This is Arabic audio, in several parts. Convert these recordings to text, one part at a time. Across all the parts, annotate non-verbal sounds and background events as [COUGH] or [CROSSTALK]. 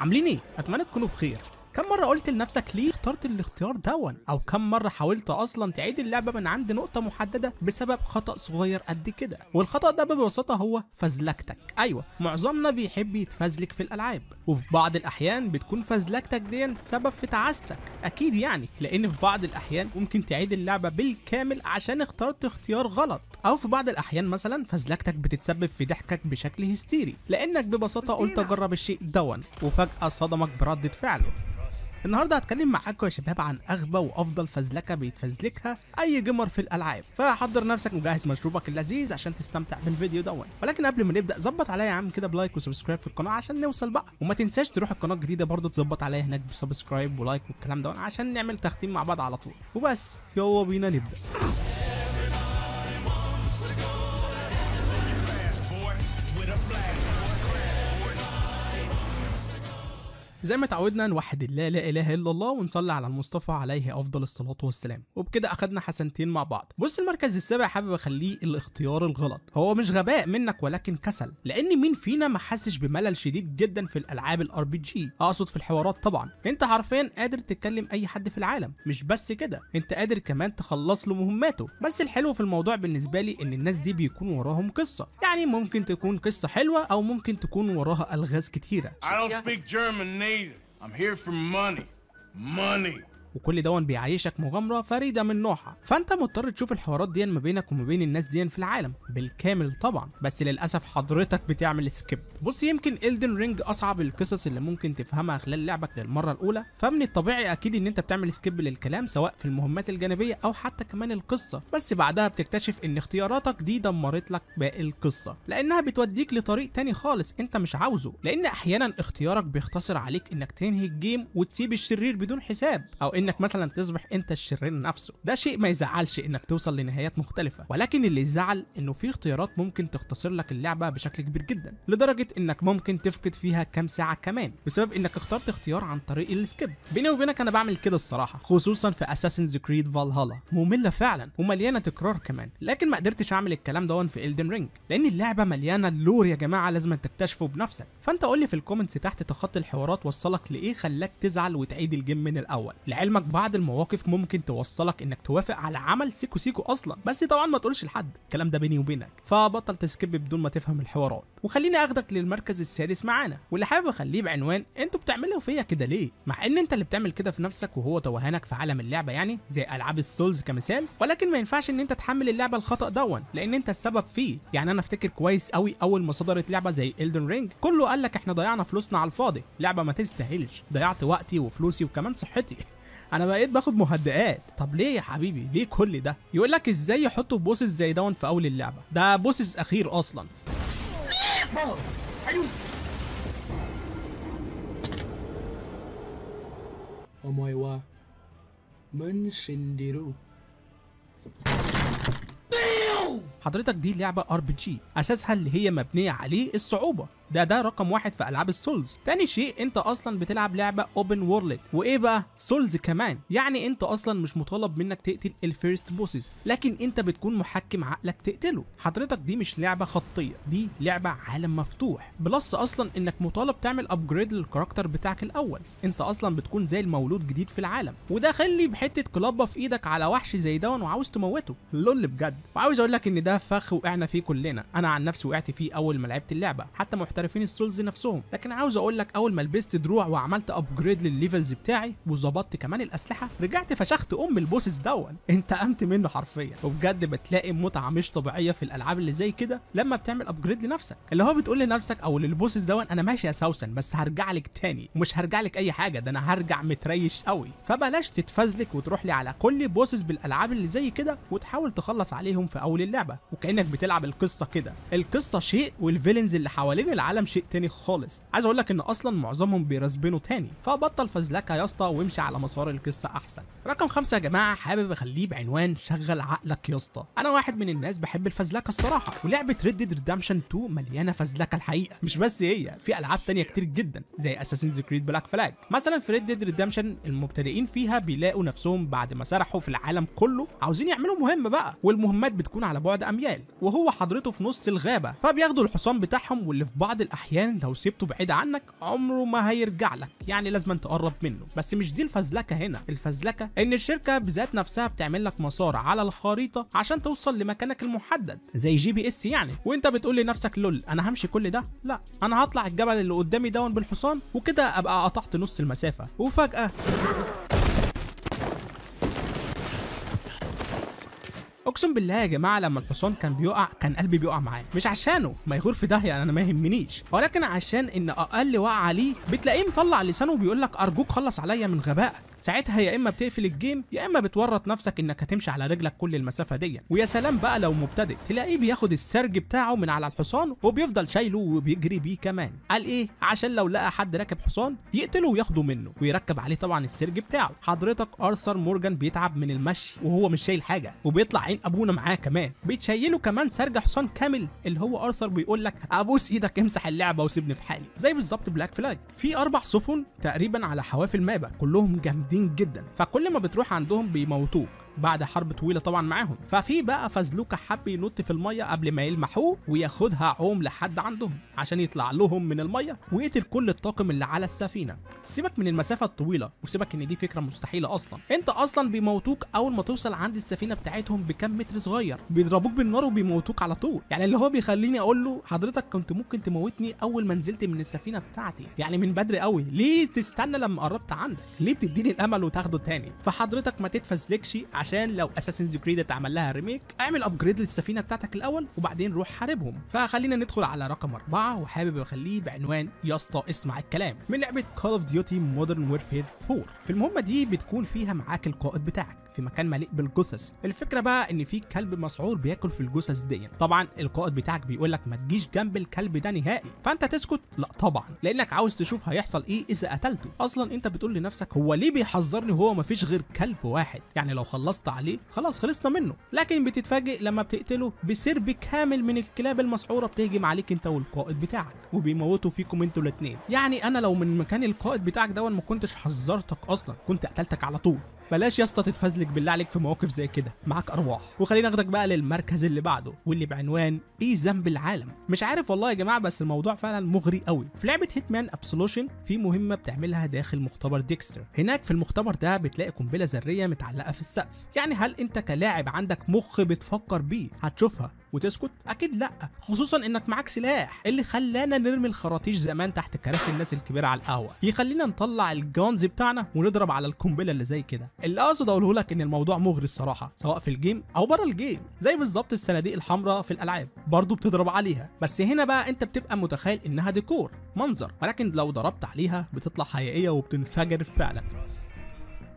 عاملين ايه؟ اتمنى تكونوا بخير كم مرة قلت لنفسك ليه اخترت الاختيار دون او كم مرة حاولت اصلا تعيد اللعبة من عند نقطة محددة بسبب خطأ صغير قد كده والخطأ ده ببساطة هو فزلكتك ايوه معظمنا بيحب يتفزلك في الالعاب وفي بعض الاحيان بتكون فزلكتك دي سبب في تعاستك اكيد يعني لان في بعض الاحيان ممكن تعيد اللعبة بالكامل عشان اخترت اختيار غلط او في بعض الاحيان مثلا فزلكتك بتتسبب في ضحكك بشكل هستيري لانك ببساطة قلت اجرب الشيء دون وفجأة صدمك بردة فعله النهارده هتكلم معاكم يا شباب عن اغبى وافضل فزلكه بيتفزلكها اي جيمر في الالعاب فحضر نفسك وجهز مشروبك اللذيذ عشان تستمتع بالفيديو دون ولكن قبل ما نبدا ظبط عليا يا عم كده بلايك وسبسكرايب في القناه عشان نوصل بقى وما تنساش تروح القناه الجديده برضو تظبط عليا هناك بسبسكرايب ولايك والكلام ده عشان نعمل تختيم مع بعض على طول وبس يلا بينا نبدا زي ما اتعودنا نوحد الله لا اله الا الله ونصلي على المصطفى عليه افضل الصلاه والسلام وبكده اخدنا حسنتين مع بعض بص المركز السابع حابب اخليه الاختيار الغلط هو مش غباء منك ولكن كسل لان مين فينا ما حسش بملل شديد جدا في الالعاب الار بي جي اقصد في الحوارات طبعا انت حرفيا قادر تتكلم اي حد في العالم مش بس كده انت قادر كمان تخلص له مهماته بس الحلو في الموضوع بالنسبه لي ان الناس دي بيكون وراهم قصه يعني ممكن تكون قصه حلوه او ممكن تكون وراها الغاز كتيره either. I'm here for money. Money. وكل دون بيعيشك مغامره فريده من نوعها فانت مضطر تشوف الحوارات دي ما بينك وما بين الناس دي في العالم بالكامل طبعا بس للاسف حضرتك بتعمل سكيب بص يمكن إلدن رينج اصعب القصص اللي ممكن تفهمها خلال لعبك للمره الاولى فمن الطبيعي اكيد ان انت بتعمل سكيب للكلام سواء في المهمات الجانبيه او حتى كمان القصه بس بعدها بتكتشف ان اختياراتك دي دمرت لك باقي القصه لانها بتوديك لطريق تاني خالص انت مش عاوزه لان احيانا اختيارك بيختصر عليك انك تنهي الجيم وتسيب الشرير بدون حساب او انك مثلا تصبح انت الشرير نفسه ده شيء ما يزعلش انك توصل لنهايات مختلفه ولكن اللي يزعل انه في اختيارات ممكن تختصر لك اللعبه بشكل كبير جدا لدرجه انك ممكن تفقد فيها كام ساعه كمان بسبب انك اخترت اختيار عن طريق السكيب بيني وبينك انا بعمل كده الصراحه خصوصا في اساسنز كريد فالهالا ممله فعلا ومليانه تكرار كمان لكن ما قدرتش اعمل الكلام دون في الدن رينج لان اللعبه مليانه اللور يا جماعه لازم تكتشفه بنفسك فانت قول لي في الكومنتس تحت تخطي الحوارات وصلك لايه خلاك تزعل وتعيد الجيم من الاول لعلم علمك بعض المواقف ممكن توصلك انك توافق على عمل سيكو سيكو اصلا بس طبعا ما تقولش لحد الكلام ده بيني وبينك فبطل تسكيب بدون ما تفهم الحوارات وخليني اخدك للمركز السادس معانا واللي حابب اخليه بعنوان انتوا بتعملوا فيا كده ليه مع ان انت اللي بتعمل كده في نفسك وهو توهانك في عالم اللعبه يعني زي العاب السولز كمثال ولكن ما ينفعش ان انت تحمل اللعبه الخطا دون لان انت السبب فيه يعني انا افتكر كويس قوي اول ما صدرت لعبه زي Elden رينج كله قال لك احنا ضيعنا فلوسنا على الفاضي لعبه ما تستاهلش ضيعت وقتي وفلوسي وكمان صحتي [LAUGHS] انا بقيت باخد مهدئات طب ليه يا حبيبي ليه كل ده يقول لك ازاي يحطوا بوسس زي دون في اول اللعبه ده بوسس اخير اصلا حضرتك دي لعبه ار بي جي اساسها اللي هي مبنيه عليه الصعوبه ده ده رقم واحد في العاب السولز تاني شيء انت اصلا بتلعب لعبه اوبن وورلد وايه بقى سولز كمان يعني انت اصلا مش مطالب منك تقتل الفيرست بوسز لكن انت بتكون محكم عقلك تقتله حضرتك دي مش لعبه خطيه دي لعبه عالم مفتوح بلس اصلا انك مطالب تعمل ابجريد للكاركتر بتاعك الاول انت اصلا بتكون زي المولود جديد في العالم وده خلي بحته كلابه في ايدك على وحش زي دون وعاوز تموته لول بجد وعاوز اقول لك ان ده فخ وقعنا فيه كلنا انا عن نفسي وقعت فيه اول ما لعبت اللعبه حتى محتاج محترفين السولز نفسهم لكن عاوز اقول لك اول ما لبست دروع وعملت ابجريد للليفلز بتاعي وظبطت كمان الاسلحه رجعت فشخت ام البوسس دون انت قمت منه حرفيا وبجد بتلاقي متعه مش طبيعيه في الالعاب اللي زي كده لما بتعمل ابجريد لنفسك اللي هو بتقول لنفسك او للبوسس دون انا ماشي يا سوسن بس هرجع لك تاني ومش هرجع لك اي حاجه ده انا هرجع متريش قوي فبلاش تتفزلك وتروح لي على كل بوسس بالالعاب اللي زي كده وتحاول تخلص عليهم في اول اللعبه وكانك بتلعب القصه كده القصه شيء والفيلنز اللي حوالين العالم العالم شيء تاني خالص عايز اقول لك ان اصلا معظمهم بيرزبنوا تاني فبطل فزلكه يا اسطى وامشي على مسار القصه احسن رقم خمسة يا جماعه حابب اخليه بعنوان شغل عقلك يا اسطى انا واحد من الناس بحب الفزلكه الصراحه ولعبه ريد ديد ريدمشن 2 مليانه فزلكه الحقيقه مش بس هي في العاب تانية كتير جدا زي اساسنز كريد بلاك فلاج مثلا في ريد ديد ريدمشن المبتدئين فيها بيلاقوا نفسهم بعد ما سرحوا في العالم كله عاوزين يعملوا مهمه بقى والمهمات بتكون على بعد اميال وهو حضرته في نص الغابه فبياخدوا الحصان بتاعهم واللي في بعض بعض الاحيان لو سبته بعيد عنك عمره ما هيرجع لك يعني لازم تقرب منه بس مش دي الفزلكه هنا الفزلكه ان الشركه بذات نفسها بتعمل لك مسار على الخريطه عشان توصل لمكانك المحدد زي جي بي اس يعني وانت بتقول لنفسك لول انا همشي كل ده لا انا هطلع الجبل اللي قدامي دون بالحصان وكده ابقى قطعت نص المسافه وفجاه اقسم بالله يا جماعه لما الحصان كان بيقع كان قلبي بيقع معاه مش عشانه ما يغور في داهيه انا ما يهمنيش ولكن عشان ان اقل وقع عليه بتلاقيه مطلع لسانه وبيقول لك ارجوك خلص عليا من غبائك ساعتها يا اما بتقفل الجيم يا اما بتورط نفسك انك هتمشي على رجلك كل المسافه دي ويا سلام بقى لو مبتدئ تلاقيه بياخد السرج بتاعه من على الحصان وبيفضل شايله وبيجري بيه كمان قال ايه عشان لو لقى حد راكب حصان يقتله وياخده منه ويركب عليه طبعا السرج بتاعه حضرتك ارثر مورجان بيتعب من المشي وهو مش شايل حاجه وبيطلع عين شايل ابونا معاه كمان بيتشيله كمان سرج حصان كامل اللي هو ارثر بيقول لك ابوس ايدك امسح اللعبه وسيبني في حالي زي بالظبط بلاك فلاج في اربع سفن تقريبا على حواف المابا كلهم جامدين جدا فكل ما بتروح عندهم بيموتوك بعد حرب طويله طبعا معاهم ففي بقى فزلوكه حب ينط في الميه قبل ما يلمحوه وياخدها عوم لحد عندهم عشان يطلع لهم من الميه ويقتل كل الطاقم اللي على السفينه سيبك من المسافه الطويله وسيبك ان دي فكره مستحيله اصلا انت اصلا بيموتوك اول ما توصل عند السفينه بتاعتهم بكام متر صغير بيضربوك بالنار وبيموتوك على طول يعني اللي هو بيخليني اقول له حضرتك كنت ممكن تموتني اول ما نزلت من السفينه بتاعتي يعني من بدري قوي ليه تستنى لما قربت عندك ليه بتديني الامل وتاخده تاني فحضرتك ما تتفزلكش عشان عشان لو اساسنز كريد اتعمل لها ريميك اعمل ابجريد للسفينه بتاعتك الاول وبعدين روح حاربهم فخلينا ندخل على رقم أربعة وحابب اخليه بعنوان يا اسطى اسمع الكلام من لعبه كول اوف ديوتي مودرن وورفير 4 في المهمه دي بتكون فيها معاك القائد بتاعك في مكان مليء بالجثث الفكره بقى ان في كلب مسعور بياكل في الجثث دي طبعا القائد بتاعك بيقول لك ما تجيش جنب الكلب ده نهائي فانت تسكت لا طبعا لانك عاوز تشوف هيحصل ايه اذا قتلته اصلا انت بتقول لنفسك هو ليه بيحذرني وهو ما فيش غير كلب واحد يعني لو خلصت عليه خلاص خلصنا منه لكن بتتفاجئ لما بتقتله بسرب كامل من الكلاب المسعوره بتهجم عليك انت والقائد بتاعك وبيموتوا فيكم انتوا الاثنين يعني انا لو من مكان القائد بتاعك دون ما كنتش حذرتك اصلا كنت قتلتك على طول بلاش يا اسطى تتفزلك بالله عليك في مواقف زي كده معاك ارواح وخلينا ناخدك بقى للمركز اللي بعده واللي بعنوان ايه ذنب العالم مش عارف والله يا جماعه بس الموضوع فعلا مغري قوي في لعبه هيتمان ابسولوشن في مهمه بتعملها داخل مختبر ديكستر هناك في المختبر ده بتلاقي قنبله ذريه متعلقه في السقف يعني هل انت كلاعب عندك مخ بتفكر بيه هتشوفها وتسكت اكيد لا خصوصا انك معاك سلاح اللي خلانا نرمي الخراطيش زمان تحت كراسي الناس الكبيره على القهوه يخلينا نطلع الجانز بتاعنا ونضرب على القنبله اللي زي كده اللي اقصد اقوله لك ان الموضوع مغري الصراحه سواء في الجيم او بره الجيم زي بالظبط الصناديق الحمراء في الالعاب برضه بتضرب عليها بس هنا بقى انت بتبقى متخيل انها ديكور منظر ولكن لو ضربت عليها بتطلع حقيقيه وبتنفجر فعلا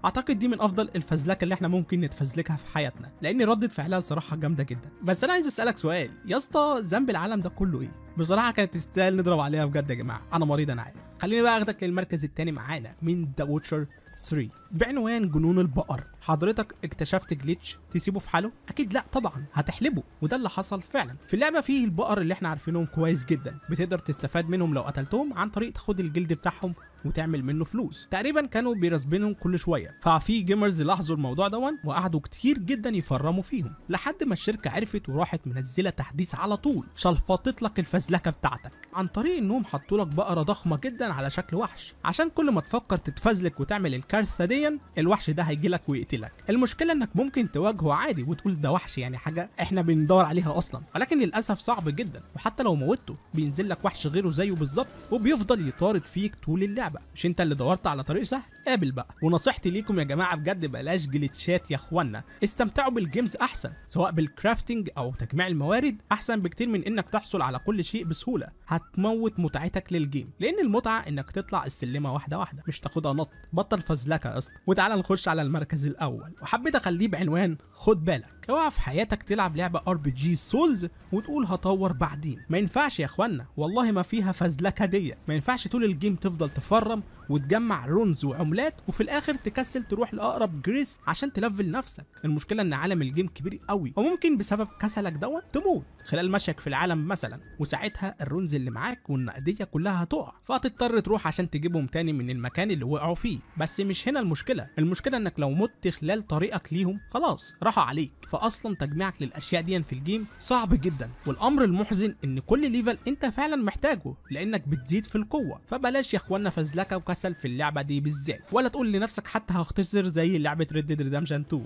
اعتقد دي من افضل الفزلكه اللي احنا ممكن نتفزلكها في حياتنا لان ردة فعلها صراحه جامده جدا بس انا عايز اسالك سؤال يا اسطى ذنب العالم ده كله ايه بصراحه كانت تستاهل نضرب عليها بجد يا جماعه انا مريض انا عارف خليني بقى اخدك للمركز الثاني معانا من ذا ووتشر 3 بعنوان جنون البقر حضرتك اكتشفت جليتش تسيبه في حاله اكيد لا طبعا هتحلبه وده اللي حصل فعلا في اللعبه فيه البقر اللي احنا عارفينهم كويس جدا بتقدر تستفاد منهم لو قتلتهم عن طريق تاخد الجلد بتاعهم وتعمل منه فلوس تقريبا كانوا بيرسبينهم كل شويه ففي جيمرز لاحظوا الموضوع دون وقعدوا كتير جدا يفرموا فيهم لحد ما الشركه عرفت وراحت منزله تحديث على طول شلفطت لك الفزلكه بتاعتك عن طريق انهم حطوا لك بقره ضخمه جدا على شكل وحش عشان كل ما تفكر تتفزلك وتعمل الكارثه دي الوحش ده هيجي لك ويقتلك المشكله انك ممكن تواجهه عادي وتقول ده وحش يعني حاجه احنا بندور عليها اصلا ولكن للاسف صعب جدا وحتى لو موتته بينزل لك وحش غيره زيه بالظبط وبيفضل يطارد فيك طول اللعبه مش انت اللي دورت على طريق سهل قابل بقى ونصيحتي ليكم يا جماعه بجد بلاش جليتشات يا اخوانا استمتعوا بالجيمز احسن سواء بالكرافتنج او تجميع الموارد احسن بكتير من انك تحصل على كل شيء بسهوله هتموت متعتك للجيم لان المتعه انك تطلع السلمه واحده واحده مش تاخدها نط بطل فزلكه يا اسطى وتعالى نخش على المركز الاول وحبيت اخليه بعنوان خد بالك اوعى في حياتك تلعب لعبه ار بي جي سولز وتقول هطور بعدين ما ينفعش يا اخوانا والله ما فيها فزلكه ديت ما ينفعش طول الجيم تفضل تفرم وتجمع رونز وعملات وفي الاخر تكسل تروح لاقرب جريس عشان تلفل نفسك المشكله ان عالم الجيم كبير قوي وممكن بسبب كسلك دوت تموت خلال مشيك في العالم مثلا وساعتها الرونز اللي معاك والنقديه كلها هتقع فهتضطر تروح عشان تجيبهم تاني من المكان اللي وقعوا فيه بس مش هنا المشكله المشكله انك لو مت خلال طريقك ليهم خلاص راحوا عليك فاصلا تجميعك للاشياء دي في الجيم صعب جدا والامر المحزن ان كل ليفل انت فعلا محتاجه لانك بتزيد في القوه فبلاش يا اخوانا فزلكه وكسل هتحصل في اللعبه دي بالذات ولا تقول لنفسك حتى هختصر زي لعبه ريد ديد ريدمشن 2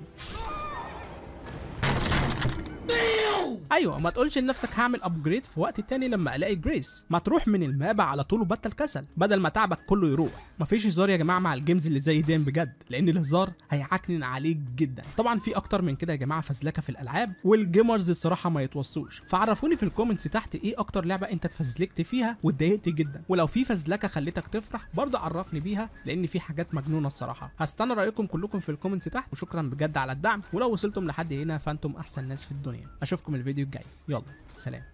ايوه ما تقولش لنفسك هعمل ابجريد في وقت تاني لما الاقي جريس ما تروح من الماب على طول وبطل كسل بدل ما تعبك كله يروح مفيش هزار يا جماعه مع الجيمز اللي زي دين بجد لان الهزار هيعكنن عليك جدا طبعا في اكتر من كده يا جماعه فزلكه في الالعاب والجيمرز الصراحه ما يتوصوش فعرفوني في الكومنتس تحت ايه اكتر لعبه انت اتفزلكت فيها واتضايقت جدا ولو في فزلكه خلتك تفرح برضه عرفني بيها لان في حاجات مجنونه الصراحه هستنى رايكم كلكم في الكومنتس تحت وشكرا بجد على الدعم ولو وصلتم لحد هنا فانتم احسن ناس في الدنيا اشوفكم الفيديو الجاي يلا سلام